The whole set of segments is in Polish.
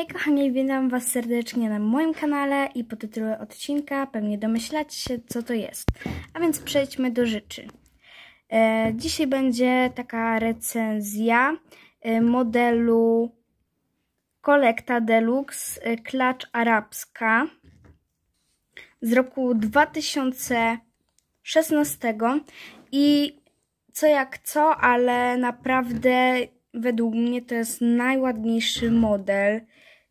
Hej kochani, witam Was serdecznie na moim kanale i po tytule odcinka pewnie domyślacie się co to jest. A więc przejdźmy do rzeczy. E, dzisiaj będzie taka recenzja e, modelu Kolekta Deluxe e, Klacz Arabska z roku 2016 i co jak co, ale naprawdę według mnie to jest najładniejszy model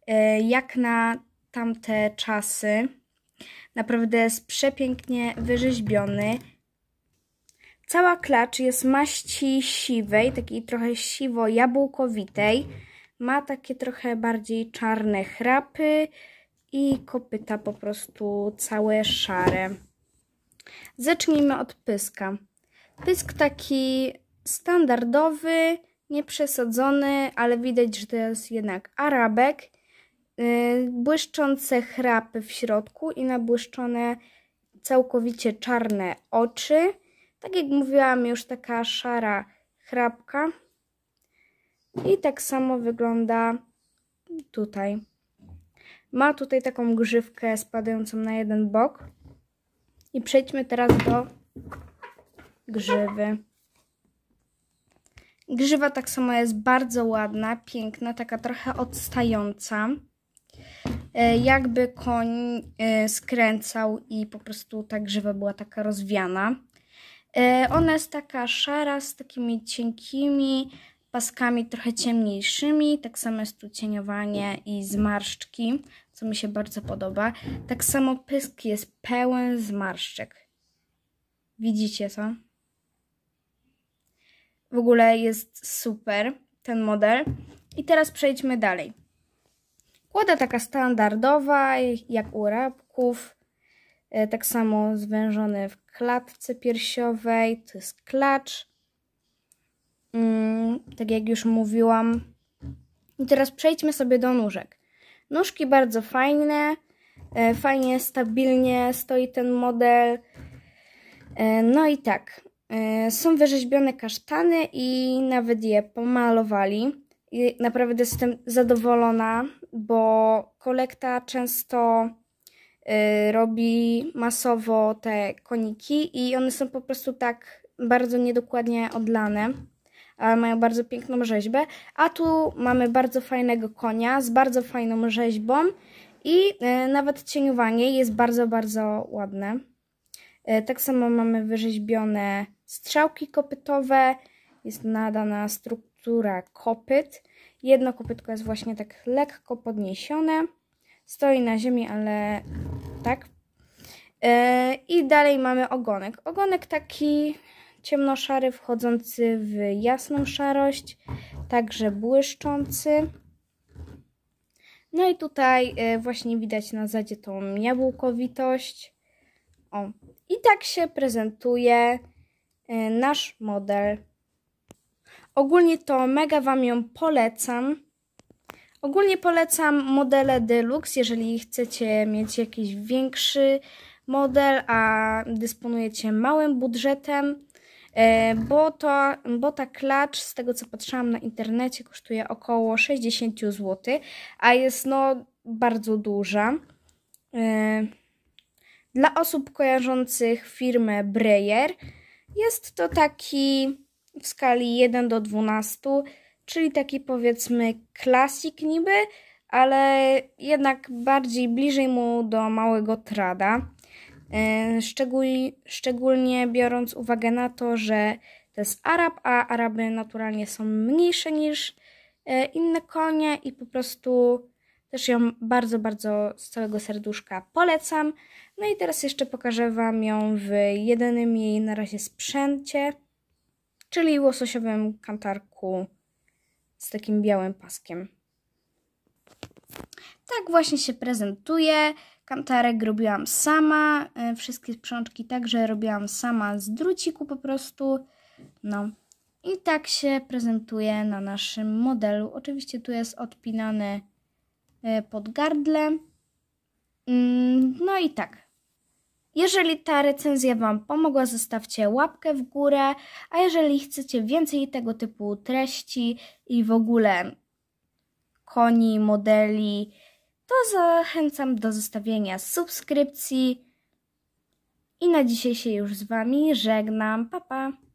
E, jak na tamte czasy. Naprawdę jest przepięknie wyrzeźbiony. Cała klacz jest maści siwej, takiej trochę siwo-jabłkowitej. Ma takie trochę bardziej czarne chrapy i kopyta po prostu całe szare. Zacznijmy od pyska. Pysk taki standardowy, nieprzesadzony, ale widać, że to jest jednak arabek Y, błyszczące chrapy w środku i nabłyszczone całkowicie czarne oczy. Tak jak mówiłam, już taka szara chrapka. I tak samo wygląda tutaj. Ma tutaj taką grzywkę spadającą na jeden bok. I przejdźmy teraz do grzywy. Grzywa tak samo jest bardzo ładna, piękna, taka trochę odstająca. E, jakby koń e, skręcał i po prostu ta grzywa była taka rozwiana. E, ona jest taka szara z takimi cienkimi paskami trochę ciemniejszymi. Tak samo jest tu cieniowanie i zmarszczki, co mi się bardzo podoba. Tak samo pysk jest pełen zmarszczek. Widzicie to? W ogóle jest super ten model. I teraz przejdźmy dalej. Kłoda taka standardowa, jak u rabków. E, tak samo zwężone w klatce piersiowej. To jest klacz. Mm, tak jak już mówiłam. I teraz przejdźmy sobie do nóżek. Nóżki bardzo fajne. E, fajnie, stabilnie stoi ten model. E, no i tak. Są wyrzeźbione kasztany i nawet je pomalowali. I naprawdę jestem zadowolona, bo kolekta często y, robi masowo te koniki i one są po prostu tak bardzo niedokładnie odlane, ale mają bardzo piękną rzeźbę. A tu mamy bardzo fajnego konia z bardzo fajną rzeźbą i y, nawet cieniowanie jest bardzo, bardzo ładne. Y, tak samo mamy wyrzeźbione strzałki kopytowe, jest nadana struktura struktura kopyt. Jedno kopytko jest właśnie tak lekko podniesione, stoi na ziemi, ale tak. E, I dalej mamy ogonek. Ogonek taki ciemnoszary, wchodzący w jasną szarość, także błyszczący. No i tutaj e, właśnie widać na zadzie tą jabłkowitość. O, i tak się prezentuje e, nasz model. Ogólnie to mega Wam ją polecam. Ogólnie polecam modele Deluxe, jeżeli chcecie mieć jakiś większy model, a dysponujecie małym budżetem, e, bo, to, bo ta klacz, z tego co patrzyłam na internecie, kosztuje około 60 zł, a jest no bardzo duża. E, dla osób kojarzących firmę Breyer jest to taki w skali 1 do 12, czyli taki powiedzmy klasik niby, ale jednak bardziej bliżej mu do małego trada. E, szczególnie, szczególnie biorąc uwagę na to, że to jest Arab, a Araby naturalnie są mniejsze niż e, inne konie i po prostu też ją bardzo, bardzo z całego serduszka polecam. No i teraz jeszcze pokażę Wam ją w jedynym jej na razie sprzęcie czyli łososiowym kantarku z takim białym paskiem. Tak właśnie się prezentuje. Kantarek robiłam sama. E, wszystkie sprzączki także robiłam sama z druciku po prostu. No. I tak się prezentuje na naszym modelu. Oczywiście tu jest odpinany e, pod gardle. Mm, no i tak. Jeżeli ta recenzja Wam pomogła, zostawcie łapkę w górę, a jeżeli chcecie więcej tego typu treści i w ogóle koni, modeli, to zachęcam do zostawienia subskrypcji. I na dzisiaj się już z Wami żegnam. Pa, pa!